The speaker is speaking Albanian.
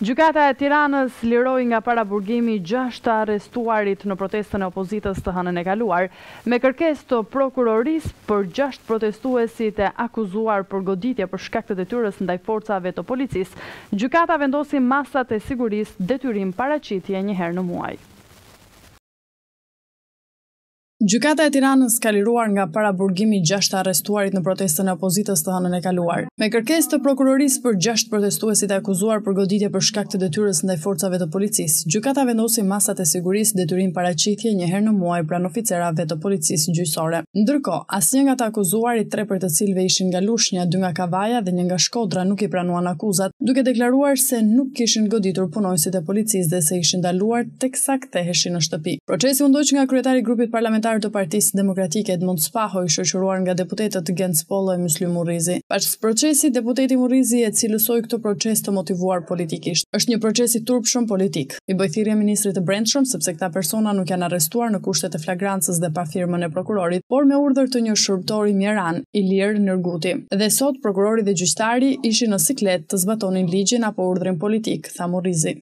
Gjukata e Tiranës liroj nga para burgimi gjashta arrestuarit në protestën e opozitës të hanën e kaluar, me kërkes të prokuroris për gjasht protestuesit e akuzuar për goditja për shkaktet e tyres ndaj forcave të policis, gjukata vendosi masat e siguris detyrim paracitje njëherë në muaj. Gjykata e Tiranës ka liruar nga para burgimi 6 arrestuarit në protestën e opozitës të hënën e kaluar. Me kërkes të prokurorisë për 6 protestuesit e akuzuar për goditje për shkak të detyres ndaj forcave të policisë, gjykata vendosi masat e sigurisë detyrim para qithje njëherë në muaj pran oficerave të policisë gjysore. Ndërko, as një nga të akuzuarit tre për të cilve ishin nga lushnja, dy nga kavaja dhe një nga shkodra nuk i pranuan akuzat, duke deklaruar se nuk kishin goditur punojësit e policisë dhe se ishin daluar teksa ktheheshin në shtëpi. Procesi u ndoq nga kryetari i grupit parlamentar kryetar të Partisë Demokratike Edmond Spaho i shoqëruar nga deputetët Gen Spolla e Myslim Murrizi. Pas procesit deputeti Murrizi e cilësoi këtë proces të motivuar politikisht. Është një proces i turpshëm politik. I bëj thirrje ministrit të Brendshëm sepse këta persona nuk janë arrestuar në kushtet e flagrancës dhe pa firmën e prokurorit, por me urdhër të një shërbëtori Miran Ilir Nerguti. Dhe sot prokurori dhe gjyqtari ishin në siklet të zbatonin ligjin apo urdhrin politik, tha Murrizi.